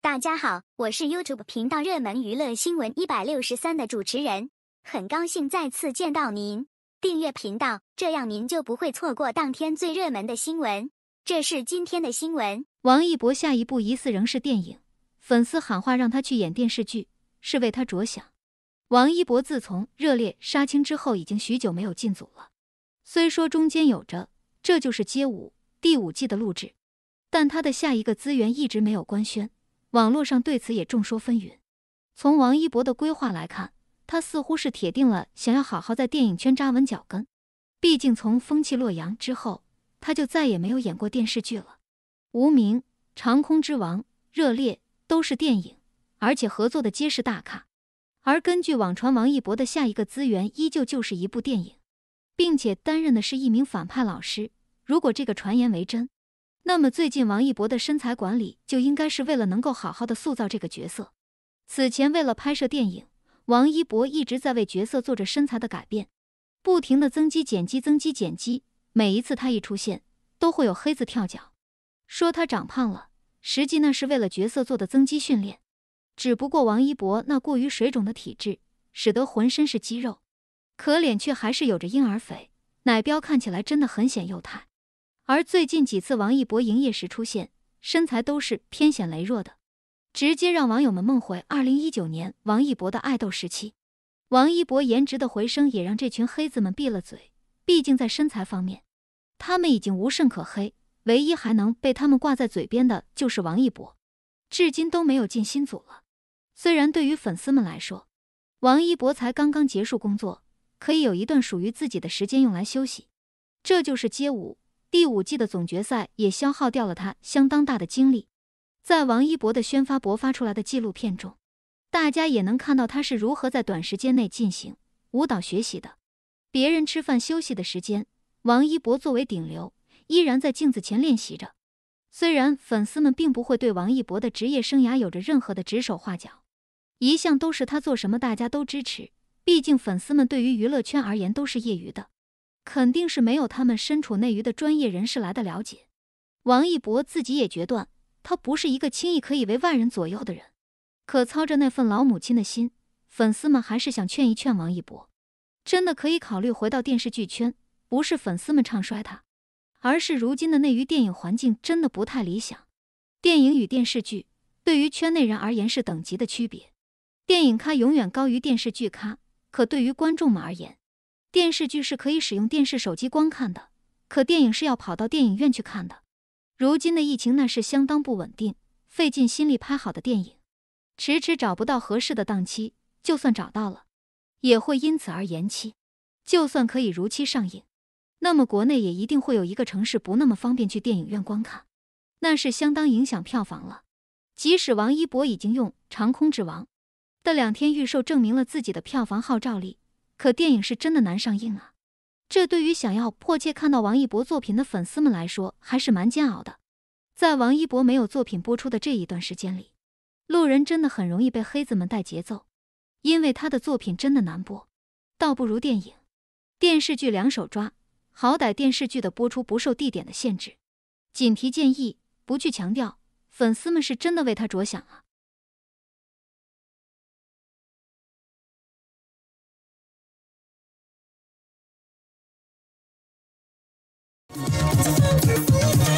大家好，我是 YouTube 频道热门娱乐新闻一百六十三的主持人，很高兴再次见到您。订阅频道，这样您就不会错过当天最热门的新闻。这是今天的新闻：王一博下一部疑似仍是电影，粉丝喊话让他去演电视剧，是为他着想。王一博自从《热烈》杀青之后，已经许久没有进组了。虽说中间有着这就是街舞第五季的录制，但他的下一个资源一直没有官宣。网络上对此也众说纷纭。从王一博的规划来看，他似乎是铁定了想要好好在电影圈扎稳脚跟。毕竟从《风起洛阳》之后，他就再也没有演过电视剧了，《无名》《长空之王》《热烈》都是电影，而且合作的皆是大咖。而根据网传，王一博的下一个资源依旧就是一部电影，并且担任的是一名反派老师。如果这个传言为真，那么最近王一博的身材管理就应该是为了能够好好的塑造这个角色。此前为了拍摄电影，王一博一直在为角色做着身材的改变，不停的增肌减肌增肌减肌。每一次他一出现，都会有黑子跳脚，说他长胖了。实际那是为了角色做的增肌训练。只不过王一博那过于水肿的体质，使得浑身是肌肉，可脸却还是有着婴儿肥，奶膘看起来真的很显幼态。而最近几次王一博营业时出现，身材都是偏显羸弱的，直接让网友们梦回二零一九年王一博的爱豆时期。王一博颜值的回升也让这群黑子们闭了嘴，毕竟在身材方面，他们已经无甚可黑，唯一还能被他们挂在嘴边的就是王一博，至今都没有进新组了。虽然对于粉丝们来说，王一博才刚刚结束工作，可以有一段属于自己的时间用来休息，这就是街舞。第五季的总决赛也消耗掉了他相当大的精力。在王一博的宣发博发出来的纪录片中，大家也能看到他是如何在短时间内进行舞蹈学习的。别人吃饭休息的时间，王一博作为顶流，依然在镜子前练习着。虽然粉丝们并不会对王一博的职业生涯有着任何的指手画脚，一向都是他做什么大家都支持。毕竟粉丝们对于娱乐圈而言都是业余的。肯定是没有他们身处内娱的专业人士来的了解。王一博自己也决断，他不是一个轻易可以为外人左右的人。可操着那份老母亲的心，粉丝们还是想劝一劝王一博，真的可以考虑回到电视剧圈。不是粉丝们唱衰他，而是如今的内娱电影环境真的不太理想。电影与电视剧对于圈内人而言是等级的区别，电影咖永远高于电视剧咖。可对于观众们而言，电视剧是可以使用电视、手机观看的，可电影是要跑到电影院去看的。如今的疫情那是相当不稳定，费尽心力拍好的电影，迟迟找不到合适的档期，就算找到了，也会因此而延期。就算可以如期上映，那么国内也一定会有一个城市不那么方便去电影院观看，那是相当影响票房了。即使王一博已经用《长空之王》的两天预售证明了自己的票房号召力。可电影是真的难上映啊，这对于想要迫切看到王一博作品的粉丝们来说，还是蛮煎熬的。在王一博没有作品播出的这一段时间里，路人真的很容易被黑子们带节奏，因为他的作品真的难播，倒不如电影、电视剧两手抓，好歹电视剧的播出不受地点的限制。仅提建议，不去强调，粉丝们是真的为他着想啊。Thank you.